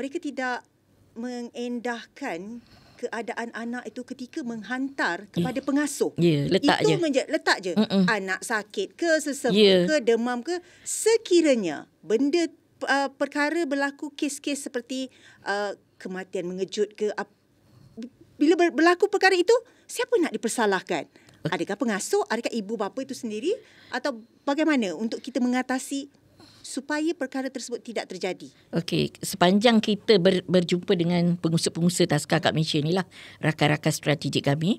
mereka tidak mengendahkan keadaan anak itu ketika menghantar kepada pengasuh. Ya, yeah, letak itu je. Itu letak je. Mm-mm. Anak sakit ke, sesemua ya. yeah. ke, demam ke, sekiranya benda uh, perkara berlaku kes-kes seperti uh, kematian mengejut ke uh, bila ber- berlaku perkara itu, siapa nak dipersalahkan? Adakah pengasuh, adakah ibu bapa itu sendiri atau bagaimana untuk kita mengatasi supaya perkara tersebut tidak terjadi? Okey, sepanjang kita ber, berjumpa dengan pengusaha-pengusaha taskar kat Malaysia ni lah, rakan-rakan strategik kami,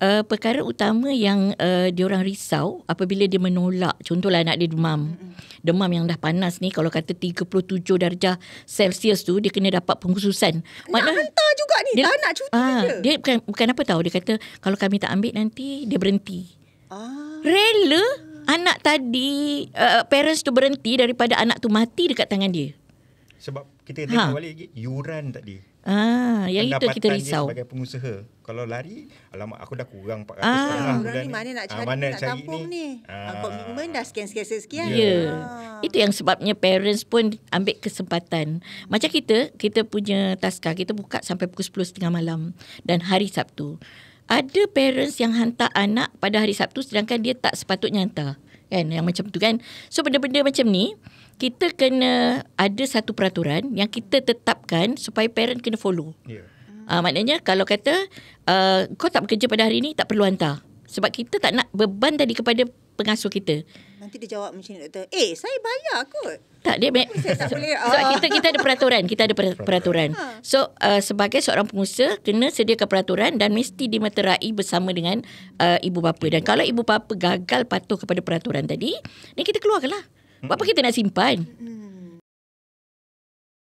uh, perkara utama yang uh, orang risau apabila dia menolak, contohlah anak dia demam. Demam yang dah panas ni kalau kata 37 darjah Celsius tu, dia kena dapat pengkhususan. Maknanya, hantar juga ni, dia, tak nak cuti aa, ah, dia. Dia bukan, bukan apa tahu, dia kata kalau kami tak ambil nanti dia berhenti. Ah. Rela? anak tadi uh, parents tu berhenti daripada anak tu mati dekat tangan dia. Sebab kita tengok ha. balik lagi yuran tadi. Ah, yang itu kita risau. Sebagai pengusaha, kalau lari, alamak aku dah kurang 400 ah. orang. ni ah, mana nak cari, ah, mana nak cari tampung ni? Komitmen ah. dah sekian-sekian sekian. Ya. Yeah. Ah. Itu yang sebabnya parents pun ambil kesempatan. Macam kita, kita punya taska, kita buka sampai pukul 10.30 malam dan hari Sabtu ada parents yang hantar anak pada hari Sabtu sedangkan dia tak sepatutnya hantar kan yang macam tu kan so benda-benda macam ni kita kena ada satu peraturan yang kita tetapkan supaya parent kena follow yeah. Ya. uh, maknanya kalau kata uh, kau tak bekerja pada hari ni tak perlu hantar sebab kita tak nak beban tadi kepada pengasuh kita. Nanti dia jawab macam ni doktor. Eh, saya bayar kot. Tak dia be- so, so kita kita ada ah. peraturan, kita ada peraturan. Ha. So uh, sebagai seorang pengusaha kena sediakan peraturan dan mesti dimeterai bersama dengan uh, ibu bapa dan kalau ibu bapa gagal patuh kepada peraturan tadi, ni kita keluarkanlah. Buat apa kita nak simpan?